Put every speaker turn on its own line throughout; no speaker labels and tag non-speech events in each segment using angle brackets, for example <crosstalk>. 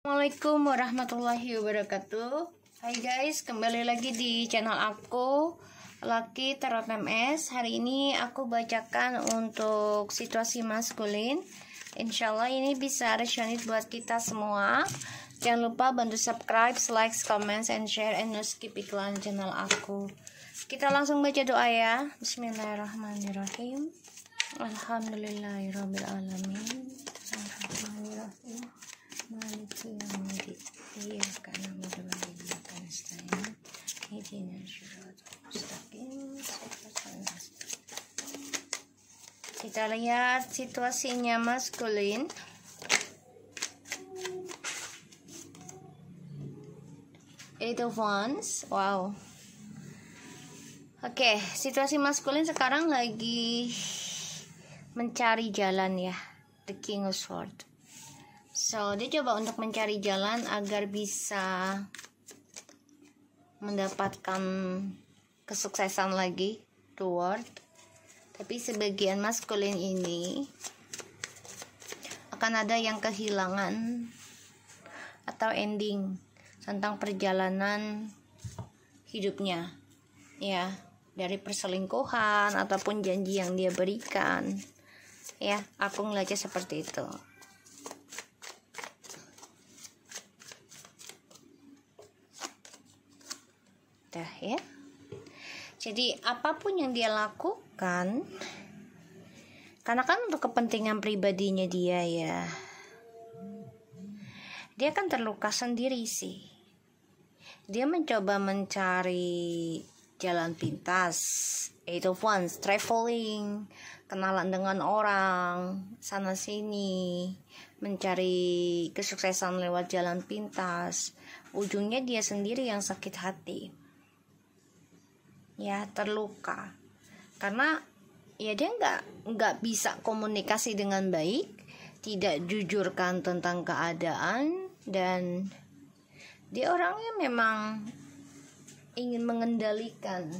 Assalamualaikum warahmatullahi wabarakatuh Hai guys, kembali lagi di channel aku Lucky Tarot MS Hari ini aku bacakan untuk situasi maskulin Insyaallah ini bisa resonate buat kita semua Jangan lupa bantu subscribe, like, comment, and share And no skip iklan channel aku Kita langsung baca doa ya Bismillahirrahmanirrahim Alhamdulillahirrahmanirrahim Alhamdulillahirrahmanirrahim مالك إياك نعبد وإياك نستعين اهدنا الصراط المستقيم Kita lihat situasinya maskulin. Eight of Wands. Wow. Oke, okay, situasi maskulin sekarang lagi mencari jalan ya. The King of Swords. So, dia coba untuk mencari jalan agar bisa mendapatkan kesuksesan lagi, reward. Tapi sebagian maskulin ini akan ada yang kehilangan atau ending tentang perjalanan hidupnya. Ya, dari perselingkuhan ataupun janji yang dia berikan. Ya, aku ngelihatnya seperti itu. aja ya. Jadi apapun yang dia lakukan karena kan untuk kepentingan pribadinya dia ya. Dia kan terluka sendiri sih. Dia mencoba mencari jalan pintas, of ones traveling, kenalan dengan orang, sana sini, mencari kesuksesan lewat jalan pintas. Ujungnya dia sendiri yang sakit hati ya terluka karena ya dia nggak nggak bisa komunikasi dengan baik tidak jujurkan tentang keadaan dan dia orangnya memang ingin mengendalikan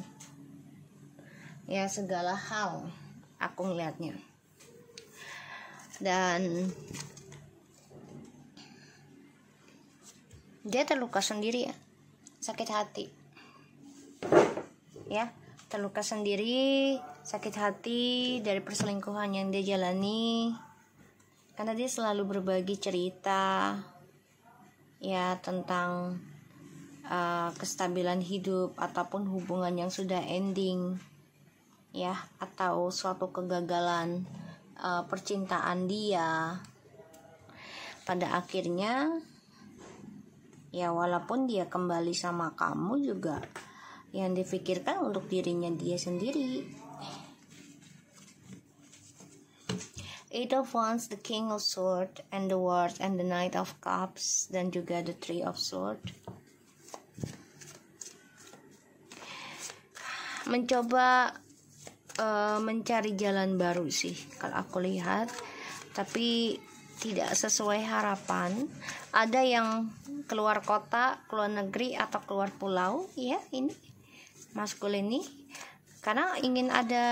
ya segala hal aku melihatnya dan dia terluka sendiri ya sakit hati ya terluka sendiri sakit hati dari perselingkuhan yang dia jalani karena dia selalu berbagi cerita ya tentang uh, kestabilan hidup ataupun hubungan yang sudah ending ya atau suatu kegagalan uh, percintaan dia pada akhirnya ya walaupun dia kembali sama kamu juga yang dipikirkan untuk dirinya dia sendiri. Eight of Wands, the King of Swords, and the World, and the Knight of Cups, dan juga the Three of Sword. Mencoba uh, mencari jalan baru sih, kalau aku lihat, tapi tidak sesuai harapan. Ada yang keluar kota, keluar negeri, atau keluar pulau, ya ini maskulini karena ingin ada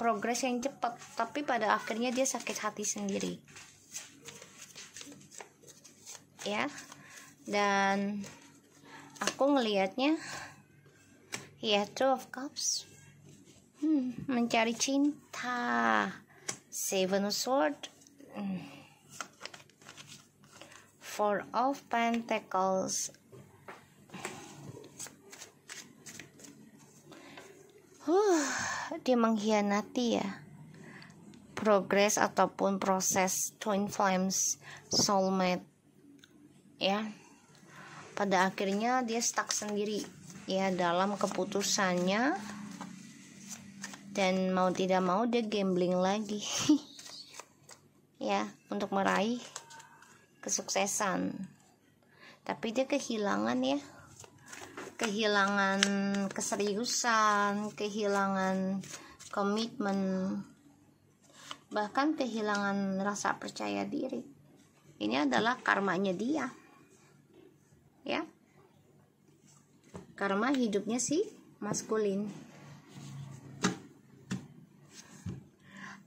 progres yang cepat tapi pada akhirnya dia sakit hati sendiri ya dan aku ngelihatnya ya two of cups hmm, mencari cinta seven of sword hmm. four of pentacles dia mengkhianati ya progress ataupun proses twin flames soulmate ya pada akhirnya dia stuck sendiri ya dalam keputusannya dan mau tidak mau dia gambling lagi <laughs> ya untuk meraih kesuksesan tapi dia kehilangan ya kehilangan keseriusan, kehilangan komitmen, bahkan kehilangan rasa percaya diri. Ini adalah karmanya dia. Ya. Karma hidupnya sih maskulin.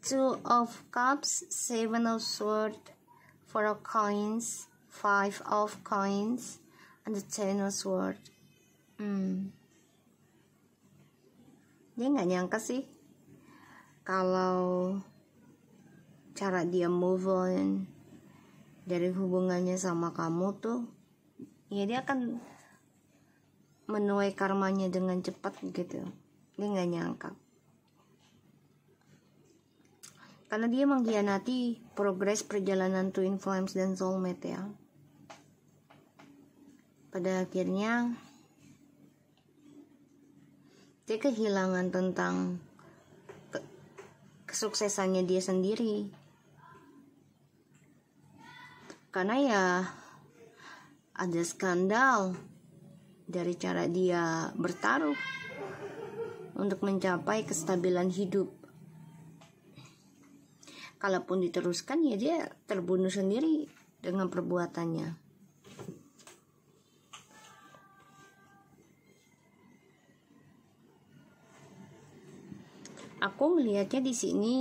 Two of cups, seven of Swords, four of coins, five of coins, and the ten of Swords hmm, dia nggak nyangka sih kalau cara dia move on dari hubungannya sama kamu tuh ya dia akan menuai karmanya dengan cepat gitu dia nggak nyangka karena dia mengkhianati progres perjalanan twin flames dan soulmate ya pada akhirnya dia kehilangan tentang kesuksesannya dia sendiri karena ya ada skandal dari cara dia bertaruh untuk mencapai kestabilan hidup. Kalaupun diteruskan ya dia terbunuh sendiri dengan perbuatannya. aku melihatnya di sini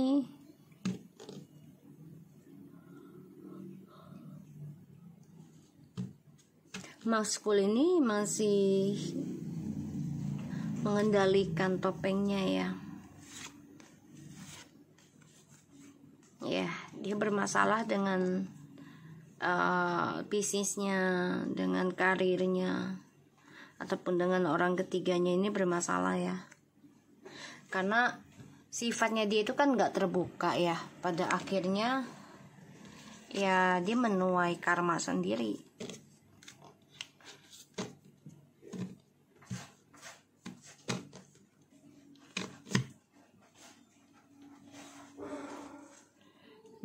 maskul ini masih mengendalikan topengnya ya ya dia bermasalah dengan uh, bisnisnya dengan karirnya ataupun dengan orang ketiganya ini bermasalah ya karena sifatnya dia itu kan nggak terbuka ya pada akhirnya ya dia menuai karma sendiri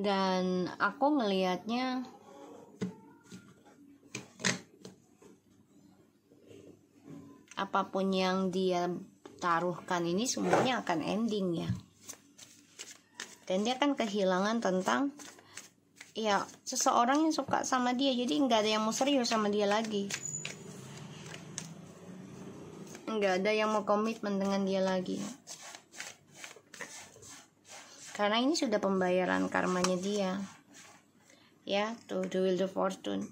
dan aku ngelihatnya apapun yang dia taruhkan ini semuanya akan ending ya dan dia kan kehilangan tentang ya seseorang yang suka sama dia jadi nggak ada yang mau serius sama dia lagi nggak ada yang mau komitmen dengan dia lagi karena ini sudah pembayaran karmanya dia ya tuh the will the fortune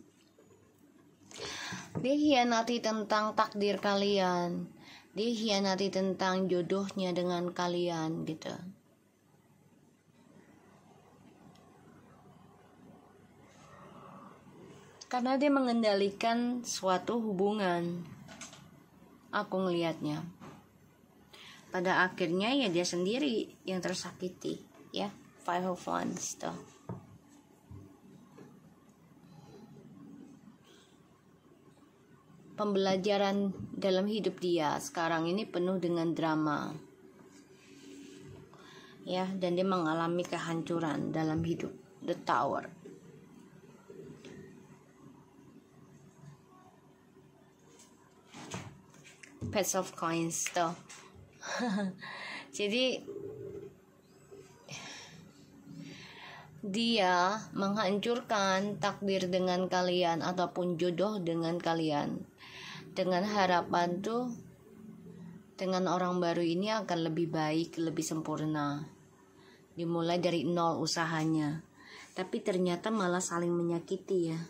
dia hianati tentang takdir kalian dikhianati tentang jodohnya dengan kalian gitu karena dia mengendalikan suatu hubungan aku ngelihatnya pada akhirnya ya dia sendiri yang tersakiti ya five of wands tuh pembelajaran dalam hidup dia sekarang ini penuh dengan drama ya dan dia mengalami kehancuran dalam hidup the tower pets of coins tuh <laughs> jadi dia menghancurkan takdir dengan kalian ataupun jodoh dengan kalian dengan harapan tuh dengan orang baru ini akan lebih baik, lebih sempurna. Dimulai dari nol usahanya. Tapi ternyata malah saling menyakiti ya.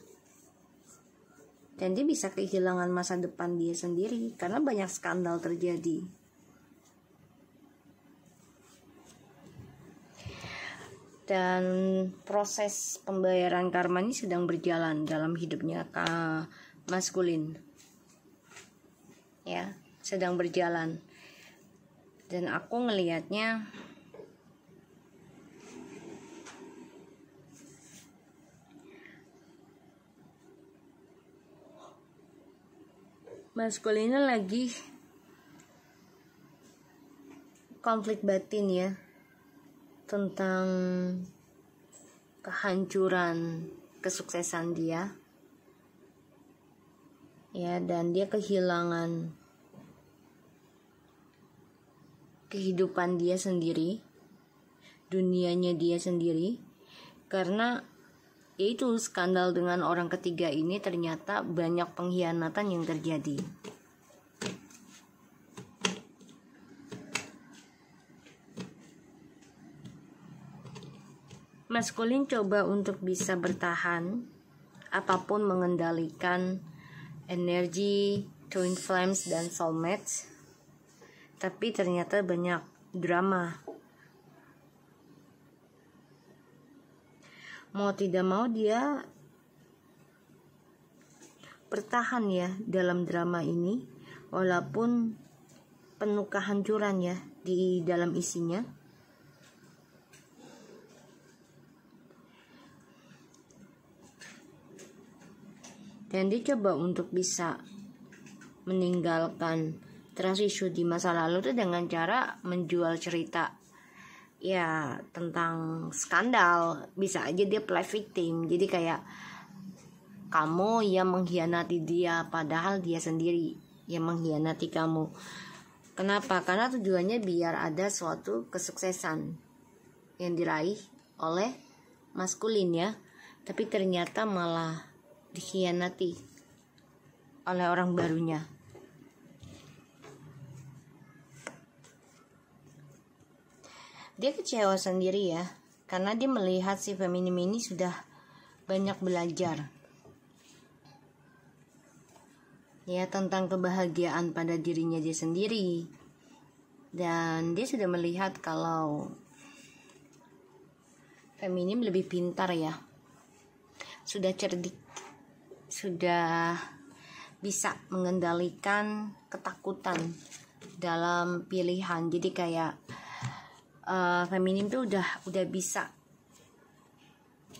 Dan dia bisa kehilangan masa depan dia sendiri karena banyak skandal terjadi. dan proses pembayaran karma ini sedang berjalan dalam hidupnya ka maskulin ya sedang berjalan dan aku ngelihatnya maskulinnya lagi konflik batin ya tentang kehancuran kesuksesan dia ya dan dia kehilangan kehidupan dia sendiri dunianya dia sendiri karena yaitu skandal dengan orang ketiga ini ternyata banyak pengkhianatan yang terjadi maskulin coba untuk bisa bertahan ataupun mengendalikan Energy, twin flames dan soulmates tapi ternyata banyak drama mau tidak mau dia bertahan ya dalam drama ini walaupun penuh kehancuran ya di dalam isinya dan dicoba untuk bisa meninggalkan trust issue di masa lalu itu dengan cara menjual cerita ya tentang skandal bisa aja dia play victim jadi kayak kamu yang mengkhianati dia padahal dia sendiri yang mengkhianati kamu kenapa karena tujuannya biar ada suatu kesuksesan yang diraih oleh maskulin ya tapi ternyata malah dikhianati oleh orang barunya. Dia kecewa sendiri ya, karena dia melihat si feminim ini sudah banyak belajar. Ya, tentang kebahagiaan pada dirinya dia sendiri. Dan dia sudah melihat kalau feminim lebih pintar ya. Sudah cerdik sudah bisa mengendalikan ketakutan dalam pilihan jadi kayak uh, eh, feminim tuh udah udah bisa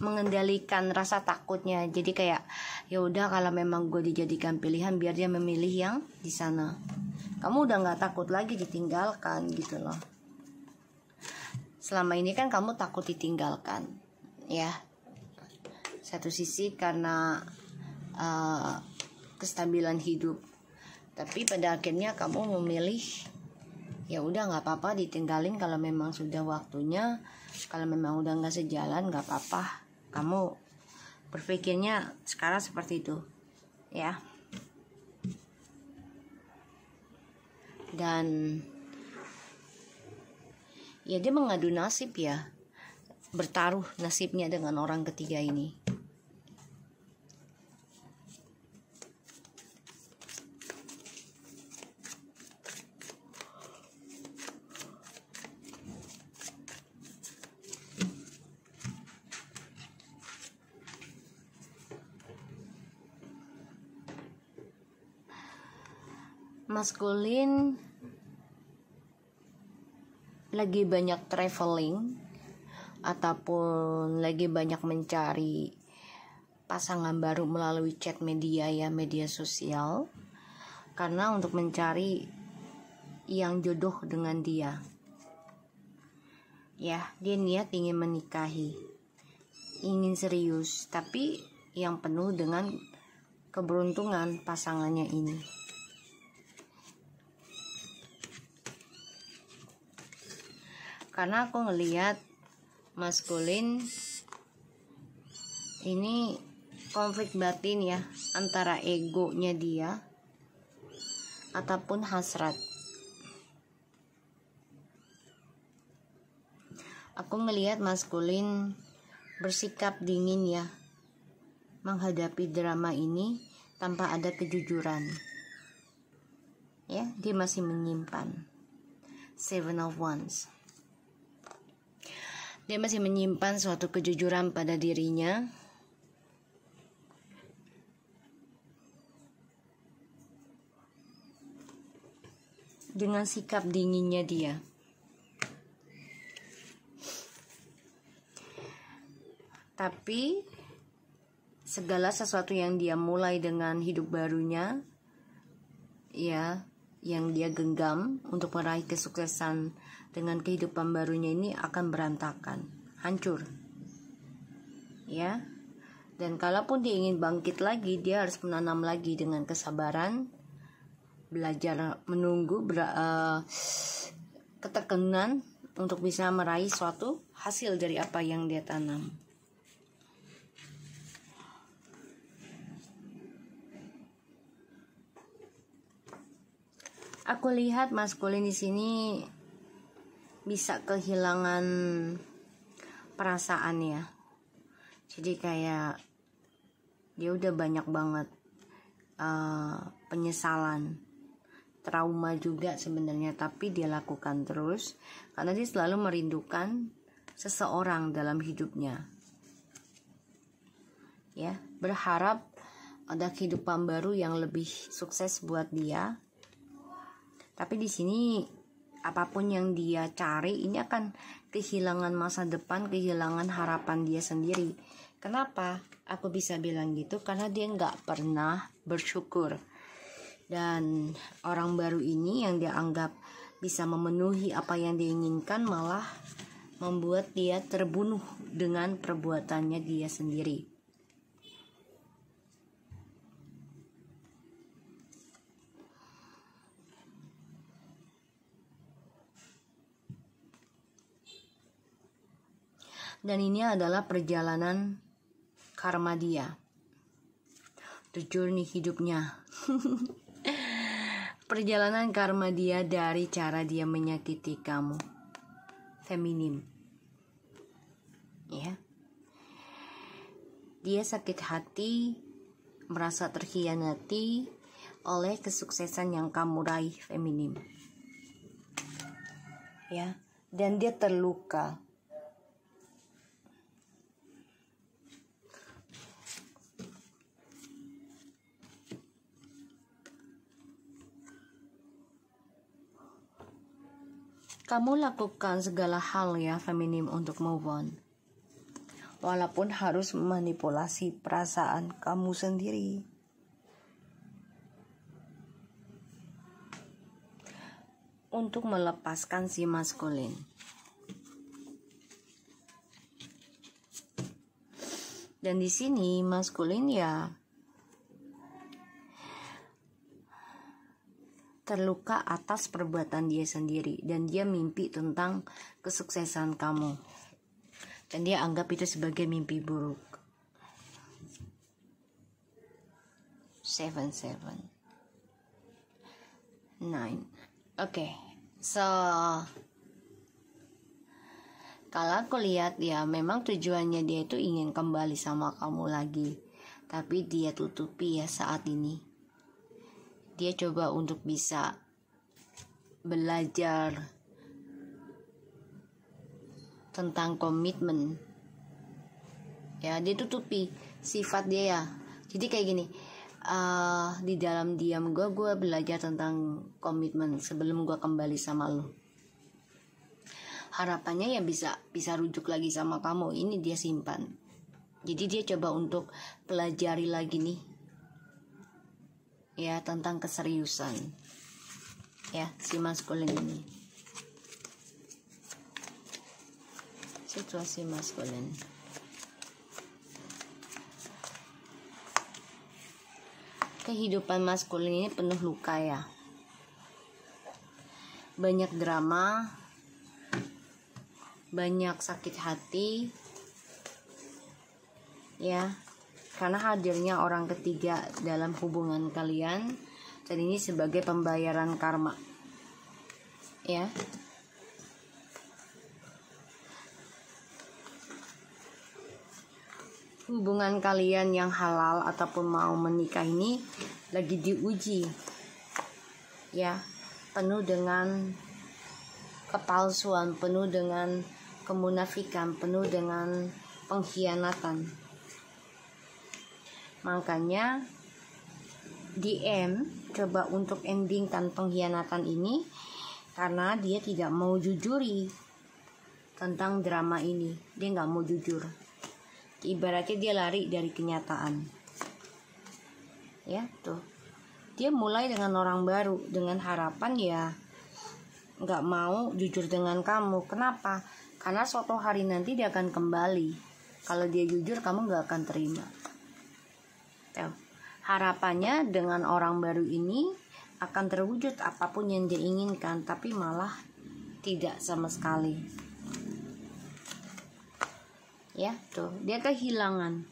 mengendalikan rasa takutnya jadi kayak ya udah kalau memang gue dijadikan pilihan biar dia memilih yang di sana kamu udah nggak takut lagi ditinggalkan gitu loh selama ini kan kamu takut ditinggalkan ya satu sisi karena Eh, kestabilan hidup tapi pada akhirnya kamu memilih ya udah nggak apa-apa ditinggalin kalau memang sudah waktunya kalau memang udah nggak sejalan nggak apa-apa kamu berpikirnya sekarang seperti itu ya dan ya dia mengadu nasib ya bertaruh nasibnya dengan orang ketiga ini maskulin lagi banyak traveling ataupun lagi banyak mencari pasangan baru melalui chat media ya media sosial karena untuk mencari yang jodoh dengan dia ya dia niat ingin menikahi ingin serius tapi yang penuh dengan keberuntungan pasangannya ini karena aku ngeliat maskulin ini konflik batin ya antara egonya dia ataupun hasrat aku melihat maskulin bersikap dingin ya menghadapi drama ini tanpa ada kejujuran ya dia masih menyimpan seven of wands dia masih menyimpan suatu kejujuran pada dirinya. Dengan sikap dinginnya dia. Tapi segala sesuatu yang dia mulai dengan hidup barunya ya yang dia genggam untuk meraih kesuksesan dengan kehidupan barunya ini akan berantakan, hancur. Ya. Dan kalaupun dia ingin bangkit lagi, dia harus menanam lagi dengan kesabaran, belajar menunggu ber, uh, eh, ketekunan untuk bisa meraih suatu hasil dari apa yang dia tanam. Aku lihat maskulin di sini bisa kehilangan perasaan ya jadi kayak dia udah banyak banget uh, penyesalan trauma juga sebenarnya tapi dia lakukan terus karena dia selalu merindukan seseorang dalam hidupnya ya berharap ada kehidupan baru yang lebih sukses buat dia tapi di sini apapun yang dia cari ini akan kehilangan masa depan, kehilangan harapan dia sendiri. Kenapa aku bisa bilang gitu? Karena dia nggak pernah bersyukur. Dan orang baru ini yang dia anggap bisa memenuhi apa yang diinginkan malah membuat dia terbunuh dengan perbuatannya dia sendiri. Dan ini adalah perjalanan karma dia. The journey hidupnya. <laughs> perjalanan karma dia dari cara dia menyakiti kamu. Feminim. Ya. Dia sakit hati, merasa terkhianati oleh kesuksesan yang kamu raih feminim. Ya, dan dia terluka kamu lakukan segala hal ya feminim untuk move on. Walaupun harus memanipulasi perasaan kamu sendiri. Untuk melepaskan si maskulin. Dan di sini maskulin ya terluka atas perbuatan dia sendiri dan dia mimpi tentang kesuksesan kamu. Dan dia anggap itu sebagai mimpi buruk. Seven seven nine. Oke, okay. so kalau aku lihat ya memang tujuannya dia itu ingin kembali sama kamu lagi, tapi dia tutupi ya saat ini dia coba untuk bisa belajar tentang komitmen ya dia tutupi sifat dia ya jadi kayak gini uh, di dalam diam gue gue belajar tentang komitmen sebelum gue kembali sama lo harapannya ya bisa bisa rujuk lagi sama kamu ini dia simpan jadi dia coba untuk pelajari lagi nih ya tentang keseriusan ya si maskulin ini situasi maskulin kehidupan maskulin ini penuh luka ya banyak drama banyak sakit hati ya karena hadirnya orang ketiga dalam hubungan kalian dan ini sebagai pembayaran karma ya hubungan kalian yang halal ataupun mau menikah ini lagi diuji ya penuh dengan kepalsuan penuh dengan kemunafikan penuh dengan pengkhianatan makanya dm coba untuk ending endingkan pengkhianatan ini karena dia tidak mau jujuri tentang drama ini dia nggak mau jujur ibaratnya dia lari dari kenyataan ya tuh dia mulai dengan orang baru dengan harapan ya nggak mau jujur dengan kamu kenapa karena suatu hari nanti dia akan kembali kalau dia jujur kamu nggak akan terima Gitu. Harapannya dengan orang baru ini akan terwujud apapun yang diinginkan, tapi malah tidak sama sekali. Ya, tuh, dia kehilangan.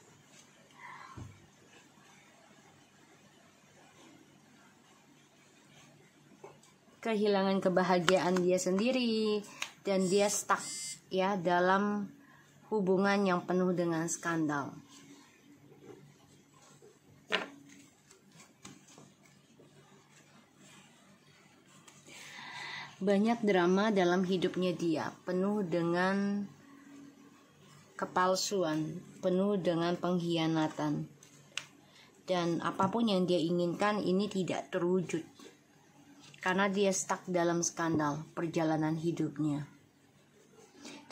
Kehilangan kebahagiaan dia sendiri dan dia stuck ya dalam hubungan yang penuh dengan skandal. Banyak drama dalam hidupnya dia, penuh dengan kepalsuan, penuh dengan pengkhianatan. Dan apapun yang dia inginkan ini tidak terwujud. Karena dia stuck dalam skandal perjalanan hidupnya.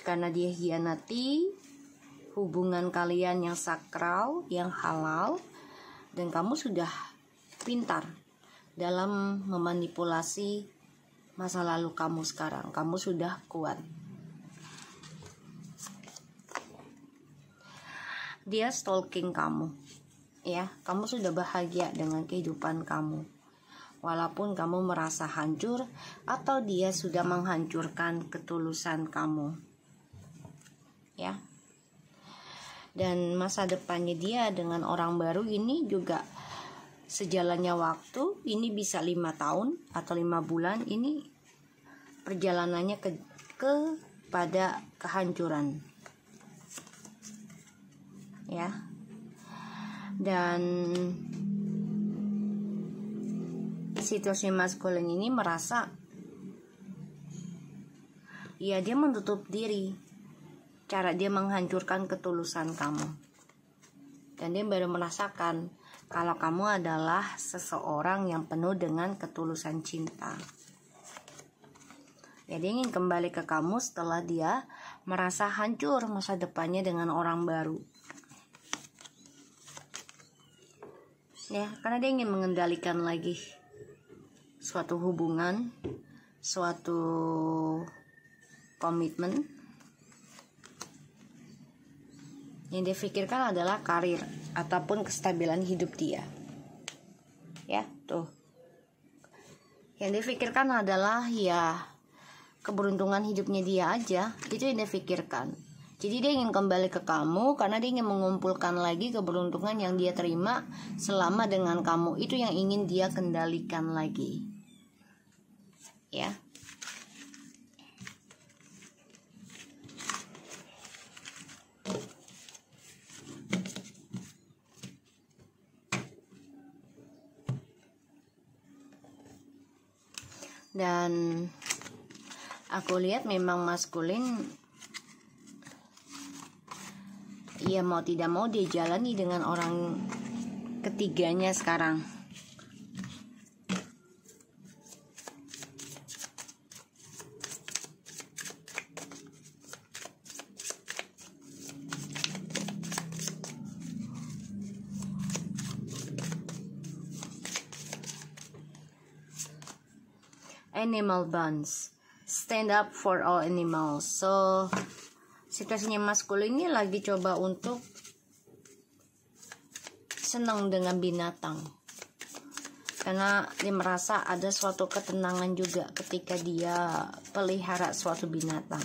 Karena dia hianati hubungan kalian yang sakral, yang halal, dan kamu sudah pintar dalam memanipulasi masa lalu kamu sekarang. Kamu sudah kuat. Dia stalking kamu. Ya, kamu sudah bahagia dengan kehidupan kamu. Walaupun kamu merasa hancur atau dia sudah menghancurkan ketulusan kamu. Ya. Dan masa depannya dia dengan orang baru ini juga sejalannya waktu ini bisa lima tahun atau lima bulan ini perjalanannya ke kepada kehancuran ya dan situasi maskulin ini merasa ya dia menutup diri cara dia menghancurkan ketulusan kamu dan dia baru merasakan kalau kamu adalah seseorang yang penuh dengan ketulusan cinta. Jadi ingin kembali ke kamu setelah dia merasa hancur masa depannya dengan orang baru. Ya, karena dia ingin mengendalikan lagi suatu hubungan, suatu komitmen Yang difikirkan adalah karir ataupun kestabilan hidup dia. Ya, tuh. Yang difikirkan adalah ya keberuntungan hidupnya dia aja. Itu yang difikirkan. Jadi dia ingin kembali ke kamu karena dia ingin mengumpulkan lagi keberuntungan yang dia terima selama dengan kamu. Itu yang ingin dia kendalikan lagi. Ya. dan aku lihat memang maskulin ya mau tidak mau dia jalani dengan orang ketiganya sekarang animal bonds stand up for all animals so situasinya maskulin ini lagi coba untuk senang dengan binatang karena dia merasa ada suatu ketenangan juga ketika dia pelihara suatu binatang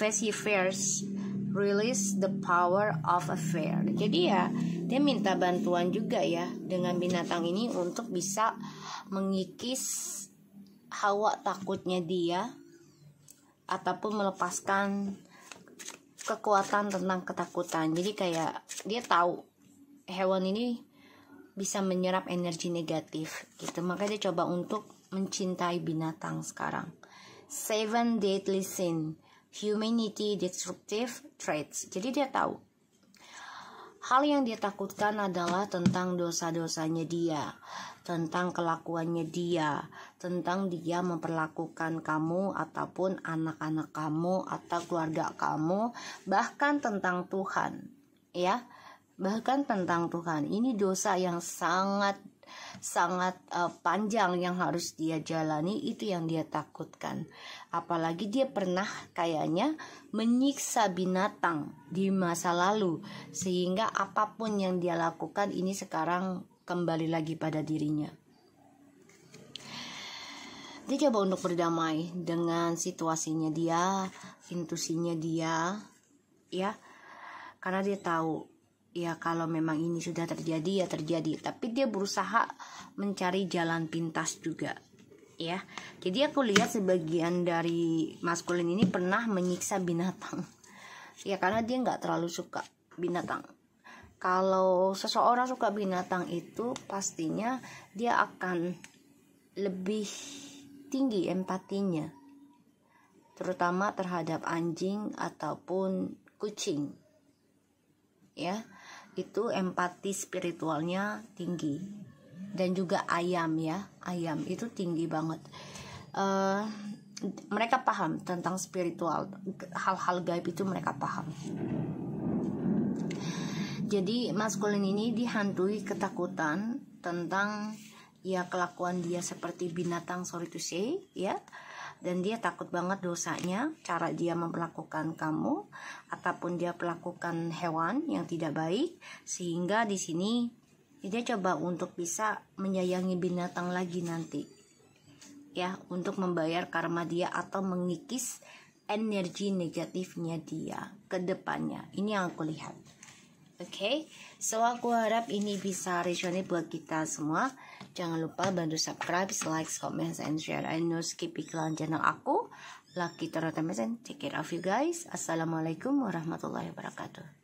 Face fears release the power of a fair. Jadi ya, dia minta bantuan juga ya dengan binatang ini untuk bisa mengikis hawa takutnya dia ataupun melepaskan kekuatan tentang ketakutan. Jadi kayak dia tahu hewan ini bisa menyerap energi negatif gitu. Maka dia coba untuk mencintai binatang sekarang. Seven deadly sin, humanity destructive traits. Jadi dia tahu hal yang dia takutkan adalah tentang dosa-dosanya dia tentang kelakuannya dia, tentang dia memperlakukan kamu ataupun anak-anak kamu atau keluarga kamu, bahkan tentang Tuhan, ya. Bahkan tentang Tuhan. Ini dosa yang sangat sangat uh, panjang yang harus dia jalani itu yang dia takutkan. Apalagi dia pernah kayaknya menyiksa binatang di masa lalu sehingga apapun yang dia lakukan ini sekarang kembali lagi pada dirinya. Dia coba untuk berdamai dengan situasinya dia, intusinya dia, ya. Karena dia tahu ya kalau memang ini sudah terjadi ya terjadi, tapi dia berusaha mencari jalan pintas juga ya. Jadi aku lihat sebagian dari maskulin ini pernah menyiksa binatang. Ya karena dia nggak terlalu suka binatang kalau seseorang suka binatang itu pastinya dia akan lebih tinggi empatinya terutama terhadap anjing ataupun kucing ya itu empati spiritualnya tinggi dan juga ayam ya ayam itu tinggi banget uh, mereka paham tentang spiritual hal-hal gaib itu mereka paham jadi maskulin ini dihantui ketakutan tentang ya kelakuan dia seperti binatang sorry to say ya dan dia takut banget dosanya cara dia memperlakukan kamu ataupun dia perlakukan hewan yang tidak baik sehingga di sini dia coba untuk bisa menyayangi binatang lagi nanti ya untuk membayar karma dia atau mengikis energi negatifnya dia ke depannya ini yang aku lihat Oke, okay? so aku harap ini bisa resonate buat kita semua. Jangan lupa bantu subscribe, like, comment, and share. And no skip iklan channel aku. Lucky Tarot Amazon. Take care of you guys. Assalamualaikum warahmatullahi wabarakatuh.